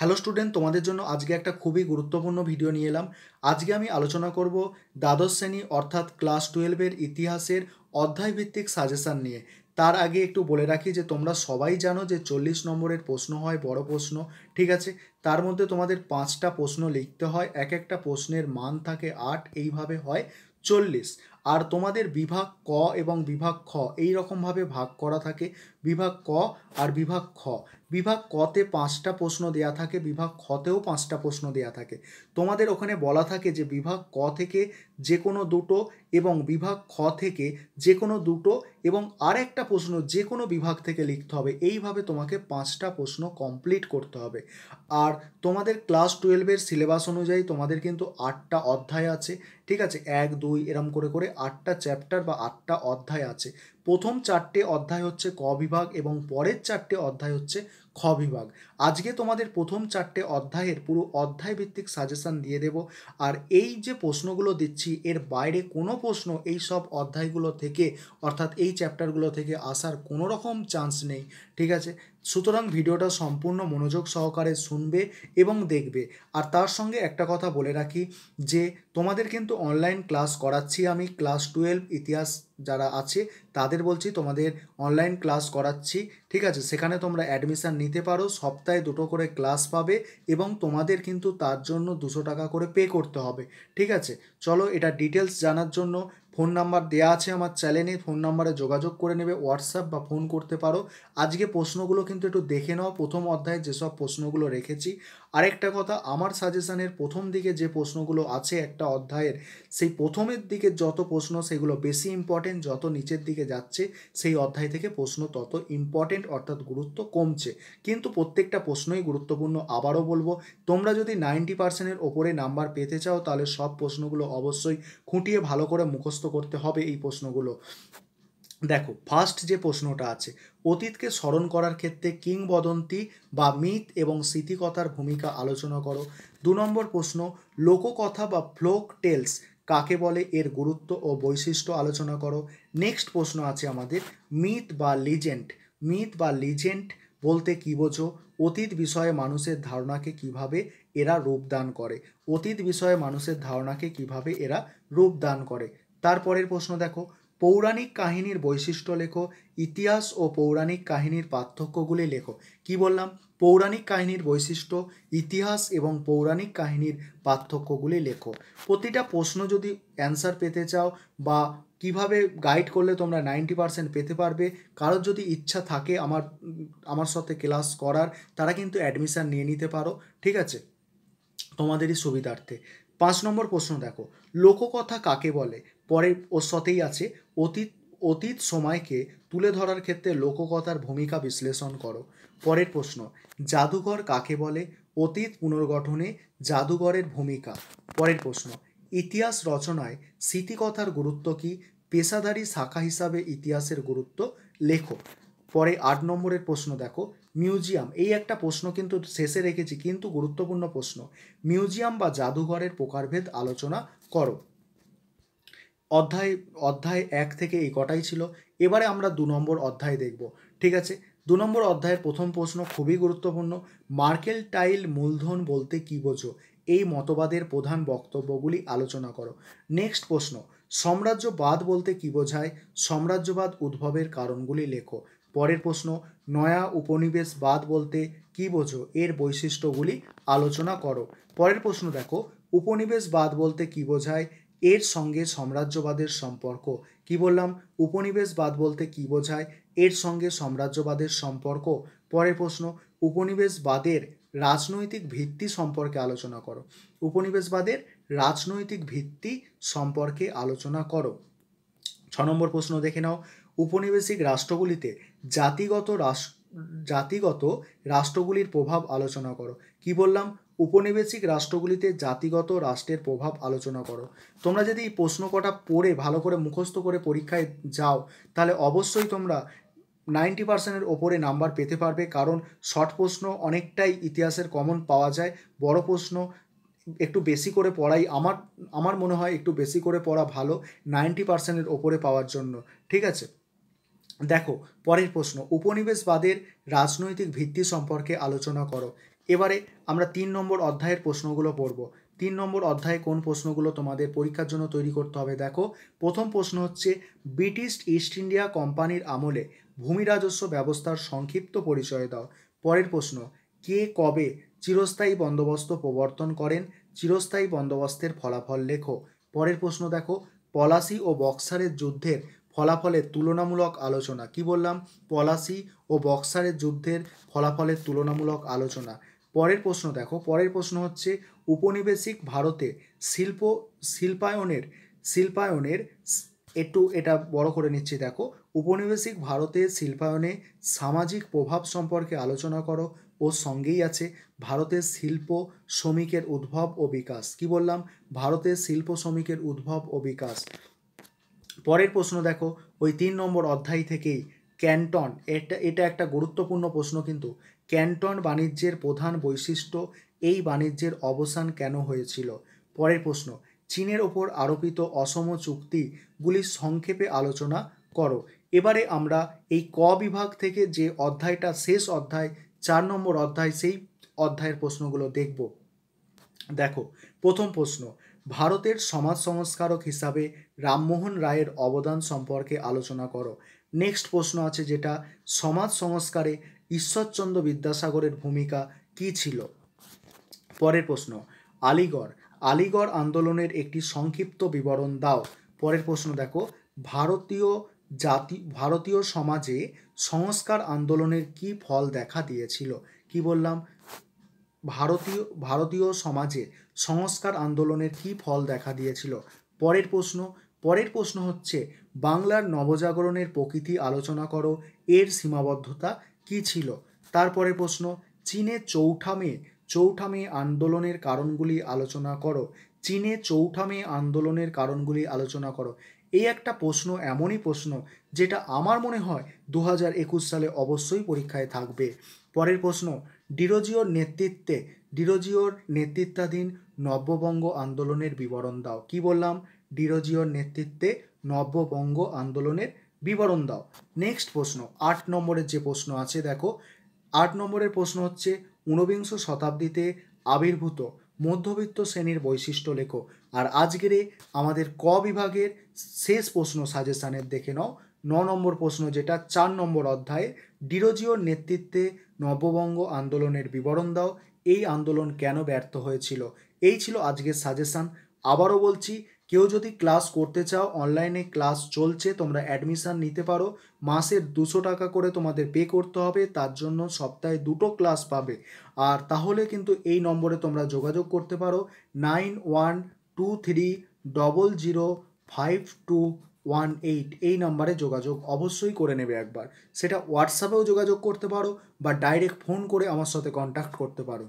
hello student তোমাদের জন্য আজকে একটা খুবই গুরুত্বপূর্ণ ভিডিও নিয়ে এলাম আজকে আমি আলোচনা করব দ্বাদশ শ্রেণী অর্থাৎ ক্লাস টুয়েলভের ইতিহাসের অধ্যায়ভিত্তিক সাজেশান নিয়ে তার আগে একটু বলে রাখি যে তোমরা সবাই জানো যে চল্লিশ নম্বরের প্রশ্ন হয় বড় প্রশ্ন ঠিক আছে তার মধ্যে তোমাদের পাঁচটা প্রশ্ন লিখতে হয় এক একটা প্রশ্নের মান থাকে আট এইভাবে হয় চল্লিশ আর তোমাদের বিভাগ ক এবং বিভাগ খ এই রকমভাবে ভাগ করা থাকে বিভাগ ক আর বিভাগ খ বিভাগ কতে পাঁচটা প্রশ্ন দেয়া থাকে বিভাগ খতেও পাঁচটা প্রশ্ন দেয়া থাকে তোমাদের ওখানে বলা থাকে যে বিভাগ ক থেকে যে কোনো দুটো এবং বিভাগ খ থেকে যে কোনো দুটো এবং আর একটা প্রশ্ন যে কোনো বিভাগ থেকে লিখতে হবে এইভাবে তোমাকে পাঁচটা প্রশ্ন কমপ্লিট করতে হবে আর তোমাদের ক্লাস টুয়েলভের সিলেবাস অনুযায়ী তোমাদের কিন্তু আটটা অধ্যায় আছে ঠিক আছে এক দুই এরম করে করে আটটা চ্যাপ্টার বা আটটা অধ্যায় আছে প্রথম চারটে অধ্যায় হচ্ছে ক বিভাগ এবং পরের চারটে অধ্যায় হচ্ছে খ বিভাগ আজকে তোমাদের প্রথম চারটে অধ্যায়ের পুরো অধ্যায় ভিত্তিক সাজেশান দিয়ে দেব আর এই যে প্রশ্নগুলো দিচ্ছি এর বাইরে কোনো প্রশ্ন এই সব অধ্যায়গুলো থেকে অর্থাৎ এই চ্যাপ্টারগুলো থেকে আসার কোনো রকম চান্স নেই ঠিক আছে সুতরাং ভিডিওটা সম্পূর্ণ মনোযোগ সহকারে শুনবে এবং দেখবে আর তার সঙ্গে একটা কথা বলে রাখি যে তোমাদের কিন্তু অনলাইন ক্লাস করাচ্ছি আমি ক্লাস টুয়েলভ ইতিহাস যারা আছে তাদের বলছি তোমাদের অনলাইন ক্লাস করাচ্ছি ঠিক আছে সেখানে তোমরা অ্যাডমিশান নিতে পারো সপ্তাহে সপ্তাহে দুটো করে ক্লাস পাবে এবং তোমাদের কিন্তু তার জন্য দুশো টাকা করে পে করতে হবে ঠিক আছে চলো এটা ডিটেলস জানার জন্য ফোন নাম্বার দেওয়া আছে আমার চ্যানেলে ফোন নাম্বারে যোগাযোগ করে নেবে হোয়াটসঅ্যাপ বা ফোন করতে পারো আজকে প্রশ্নগুলো কিন্তু একটু দেখে নাও প্রথম অধ্যায়ে যেসব প্রশ্নগুলো রেখেছি আরেকটা কথা আমার সাজেশানের প্রথম দিকে যে প্রশ্নগুলো আছে একটা অধ্যায়ের সেই প্রথমের দিকে যত প্রশ্ন সেগুলো বেশি ইম্পর্টেন্ট যত নিচের দিকে যাচ্ছে সেই অধ্যায় থেকে প্রশ্ন তত ইম্পর্টেন্ট অর্থাৎ গুরুত্ব কমছে কিন্তু প্রত্যেকটা প্রশ্নই গুরুত্বপূর্ণ আবারও বলবো তোমরা যদি নাইনটি পার্সেন্টের ওপরে নাম্বার পেতে চাও তাহলে সব প্রশ্নগুলো অবশ্যই খুঁটিয়ে ভালো করে মুখস্থ মুখস্থ করতে হবে এই প্রশ্নগুলো দেখো ফার্স্ট যে প্রশ্নটা আছে অতীতকে স্মরণ করার ক্ষেত্রে কিংবদন্তি বা মিথ এবং স্মৃতিকথার ভূমিকা আলোচনা করো দু নম্বর প্রশ্ন লোককথা বা ফ্লোক টেলস কাকে বলে এর গুরুত্ব ও বৈশিষ্ট্য আলোচনা করো নেক্সট প্রশ্ন আছে আমাদের মিথ বা লিজেন্ট মিথ বা লিজেন্ট বলতে কী বোঝো অতীত বিষয়ে মানুষের ধারণাকে কিভাবে এরা রূপদান করে অতীত বিষয়ে মানুষের ধারণাকে কিভাবে এরা রূপদান করে তারপরের প্রশ্ন দেখো পৌরাণিক কাহিনীর বৈশিষ্ট্য লেখো ইতিহাস ও পৌরাণিক কাহিনীর পার্থক্যগুলি লেখো কি বললাম পৌরাণিক কাহিনীর বৈশিষ্ট্য ইতিহাস এবং পৌরাণিক কাহিনীর পার্থক্যগুলি লেখো প্রতিটা প্রশ্ন যদি অ্যান্সার পেতে চাও বা কিভাবে গাইড করলে তোমরা নাইনটি পার্সেন্ট পেতে পারবে কারোর যদি ইচ্ছা থাকে আমার আমার সাথে ক্লাস করার তারা কিন্তু অ্যাডমিশান নিয়ে নিতে পারো ঠিক আছে তোমাদেরই সুবিধার্থে পাঁচ নম্বর প্রশ্ন দেখো লোককথা কাকে বলে পরের ও সতেই আছে অতীত অতীত সময়কে তুলে ধরার ক্ষেত্রে লোককথার ভূমিকা বিশ্লেষণ করো পরের প্রশ্ন জাদুঘর কাকে বলে অতীত পুনর্গঠনে জাদুঘরের ভূমিকা পরের প্রশ্ন ইতিহাস রচনায় স্মৃতিকথার গুরুত্ব কি পেশাদারী শাখা হিসাবে ইতিহাসের গুরুত্ব লেখো পরে আট নম্বরের প্রশ্ন দেখো মিউজিয়াম এই একটা প্রশ্ন কিন্তু শেষে রেখেছি কিন্তু গুরুত্বপূর্ণ প্রশ্ন মিউজিয়াম বা জাদুঘরের প্রকারভেদ আলোচনা করো অধ্যায় অধ্যায় এক থেকে এই কটাই ছিল এবারে আমরা দু নম্বর অধ্যায় দেখব ঠিক আছে দু নম্বর অধ্যায়ের প্রথম প্রশ্ন খুবই গুরুত্বপূর্ণ মার্কেল টাইল মূলধন বলতে কী বোঝো এই মতবাদের প্রধান বক্তব্যগুলি আলোচনা করো নেক্সট প্রশ্ন সাম্রাজ্যবাদ বলতে কী বোঝায় সাম্রাজ্যবাদ উদ্ভবের কারণগুলি লেখো পরের প্রশ্ন নয়া উপনিবেশবাদ বলতে কি বোঝো এর বৈশিষ্ট্যগুলি আলোচনা করো পরের প্রশ্ন দেখো উপনিবেশবাদ বলতে কি বোঝায় এর সঙ্গে সাম্রাজ্যবাদের সম্পর্ক কি বললাম উপনিবেশবাদ বলতে কি বোঝায় এর সঙ্গে সাম্রাজ্যবাদের সম্পর্ক পরের প্রশ্ন উপনিবেশবাদের রাজনৈতিক ভিত্তি সম্পর্কে আলোচনা করো উপনিবেশবাদের রাজনৈতিক ভিত্তি সম্পর্কে আলোচনা করো ছ নম্বর প্রশ্ন দেখে নাও উপনিবেশিক রাষ্ট্রগুলিতে জাতিগত জাতিগত রাষ্ট্রগুলির প্রভাব আলোচনা করো কি বললাম উপনিবেশিক রাষ্ট্রগুলিতে জাতিগত রাষ্ট্রের প্রভাব আলোচনা করো তোমরা যদি এই প্রশ্ন কটা পড়ে ভালো করে মুখস্থ করে পরীক্ষায় যাও তাহলে অবশ্যই তোমরা নাইনটি পার্সেন্টের ওপরে নাম্বার পেতে পারবে কারণ শর্ট প্রশ্ন অনেকটাই ইতিহাসের কমন পাওয়া যায় বড় প্রশ্ন একটু বেশি করে পড়াই আমার আমার মনে হয় একটু বেশি করে পড়া ভালো নাইনটি পার্সেন্টের ওপরে পাওয়ার জন্য ঠিক আছে দেখো পরের প্রশ্ন উপনিবেশবাদের রাজনৈতিক ভিত্তি সম্পর্কে আলোচনা করো এবারে আমরা তিন নম্বর অধ্যায়ের প্রশ্নগুলো পড়ব তিন নম্বর অধ্যায়ে কোন প্রশ্নগুলো তোমাদের পরীক্ষার জন্য তৈরি করতে হবে দেখো প্রথম প্রশ্ন হচ্ছে ব্রিটিশ ইস্ট ইন্ডিয়া কোম্পানির আমলে ভূমি রাজস্ব ব্যবস্থার সংক্ষিপ্ত পরিচয় দাও পরের প্রশ্ন কে কবে চিরস্থায়ী বন্দোবস্ত প্রবর্তন করেন চিরস্থায়ী বন্দোবস্তের ফলাফল লেখো পরের প্রশ্ন দেখো পলাশি ও বক্সারের যুদ্ধের ফলাফলের তুলনামূলক আলোচনা কি বললাম পলাশি ও বক্সারের যুদ্ধের ফলাফলের তুলনামূলক আলোচনা পরের প্রশ্ন দেখো পরের প্রশ্ন হচ্ছে উপনিবেশিক ভারতে শিল্প শিল্পায়নের শিল্পায়নের একটু এটা বড় করে নিচ্ছি দেখো উপনিবেশিক ভারতের শিল্পায়নে সামাজিক প্রভাব সম্পর্কে আলোচনা করো ও সঙ্গেই আছে ভারতের শিল্প শ্রমিকের উদ্ভব ও বিকাশ কি বললাম ভারতের শিল্প শ্রমিকের উদ্ভব ও বিকাশ পরের প্রশ্ন দেখো ওই তিন নম্বর অধ্যায় থেকেই ক্যান্টন এটা এটা একটা গুরুত্বপূর্ণ প্রশ্ন কিন্তু ক্যান্টন বাণিজ্যের প্রধান বৈশিষ্ট্য এই বাণিজ্যের অবসান কেন হয়েছিল পরের প্রশ্ন চীনের ওপর আরোপিত অসম চুক্তিগুলির সংক্ষেপে আলোচনা করো এবারে আমরা এই ক বিভাগ থেকে যে অধ্যায়টা শেষ অধ্যায় চার নম্বর অধ্যায় সেই অধ্যায়ের প্রশ্নগুলো দেখব দেখো প্রথম প্রশ্ন ভারতের সমাজ সংস্কারক হিসাবে রামমোহন রায়ের অবদান সম্পর্কে আলোচনা করো নেক্সট প্রশ্ন আছে যেটা সমাজ সংস্কারে ঈশ্বরচন্দ্র বিদ্যাসাগরের ভূমিকা কি ছিল পরের প্রশ্ন আলিগড় আলিগড় আন্দোলনের একটি সংক্ষিপ্ত বিবরণ দাও পরের প্রশ্ন দেখো ভারতীয় জাতি ভারতীয় সমাজে সংস্কার আন্দোলনের কি ফল দেখা দিয়েছিল কি বললাম ভারতীয় ভারতীয় সমাজে সংস্কার আন্দোলনের কি ফল দেখা দিয়েছিল পরের প্রশ্ন পরের প্রশ্ন হচ্ছে বাংলার নবজাগরণের প্রকৃতি আলোচনা করো এর সীমাবদ্ধতা কি ছিল তারপরের প্রশ্ন চীনে চৌঠা মে চৌঠা মে আন্দোলনের কারণগুলি আলোচনা করো চীনে চৌঠা মে আন্দোলনের কারণগুলি আলোচনা করো এই একটা প্রশ্ন এমনই প্রশ্ন যেটা আমার মনে হয় দু সালে অবশ্যই পরীক্ষায় থাকবে পরের প্রশ্ন ডিরোজিওর নেতৃত্বে ডিরোজিওর নেতৃত্বাধীন নব্যবঙ্গ আন্দোলনের বিবরণ দাও কি বললাম ডিরোজিওর নেতৃত্বে নব্যবঙ্গ আন্দোলনের বিবরণ দাও নেক্সট প্রশ্ন আট নম্বরের যে প্রশ্ন আছে দেখো আট নম্বরের প্রশ্ন হচ্ছে ঊনবিংশ শতাব্দীতে আবির্ভূত মধ্যবিত্ত শ্রেণীর বৈশিষ্ট্য লেখো আর আজকের আমাদের ক বিভাগের শেষ প্রশ্ন সাজেশানের দেখে নাও ন নম্বর প্রশ্ন যেটা চার নম্বর অধ্যায়ে ডিরোজিওর নেতৃত্বে নববঙ্গ আন্দোলনের বিবরণ দাও এই আন্দোলন কেন ব্যর্থ হয়েছিল এই ছিল আজকের সাজেশান আবারও বলছি কেউ যদি ক্লাস করতে চাও অনলাইনে ক্লাস চলছে তোমরা অ্যাডমিশান নিতে পারো মাসের দুশো টাকা করে তোমাদের পে করতে হবে তার জন্য সপ্তাহে দুটো ক্লাস পাবে আর তাহলে কিন্তু এই নম্বরে তোমরা যোগাযোগ করতে পারো nine one two three double zero five two one eight এই নাম্বারে যোগাযোগ অবশ্যই করে নেবে একবার সেটা হোয়াটসঅ্যাপেও যোগাযোগ করতে পারো বা ডাইরেক্ট ফোন করে আমার সাথে কন্ট্যাক্ট করতে পারো